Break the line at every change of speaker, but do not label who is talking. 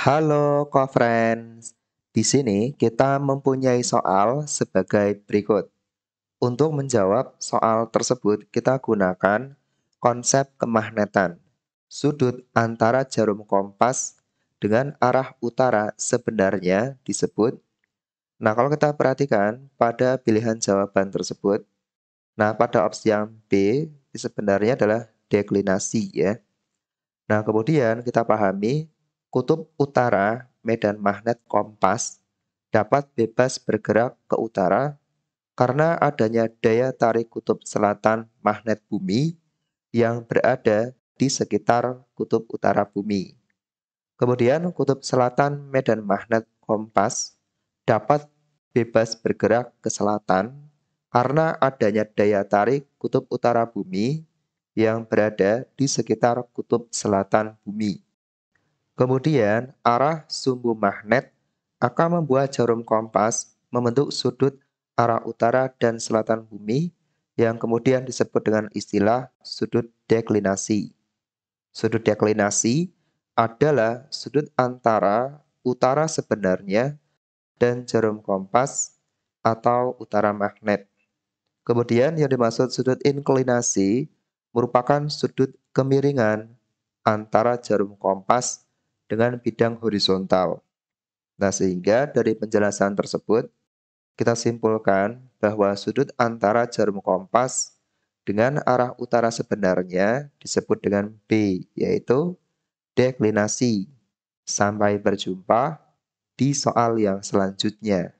Halo co-friends. Di sini kita mempunyai soal sebagai berikut. Untuk menjawab soal tersebut kita gunakan konsep kemagnetan. Sudut antara jarum kompas dengan arah utara sebenarnya disebut. Nah, kalau kita perhatikan pada pilihan jawaban tersebut, nah pada opsi yang B sebenarnya adalah deklinasi ya. Nah, kemudian kita pahami Kutub utara medan magnet kompas dapat bebas bergerak ke utara karena adanya daya tarik kutub selatan magnet bumi yang berada di sekitar kutub utara bumi. Kemudian kutub selatan medan magnet kompas dapat bebas bergerak ke selatan karena adanya daya tarik kutub utara bumi yang berada di sekitar kutub selatan bumi. Kemudian, arah sumbu magnet akan membuat jarum kompas membentuk sudut arah utara dan selatan bumi yang kemudian disebut dengan istilah sudut deklinasi. Sudut deklinasi adalah sudut antara utara sebenarnya dan jarum kompas atau utara magnet. Kemudian yang dimaksud sudut inklinasi merupakan sudut kemiringan antara jarum kompas dengan bidang horizontal. Nah, sehingga dari penjelasan tersebut, kita simpulkan bahwa sudut antara jarum kompas dengan arah utara sebenarnya disebut dengan B, yaitu deklinasi. Sampai berjumpa di soal yang selanjutnya.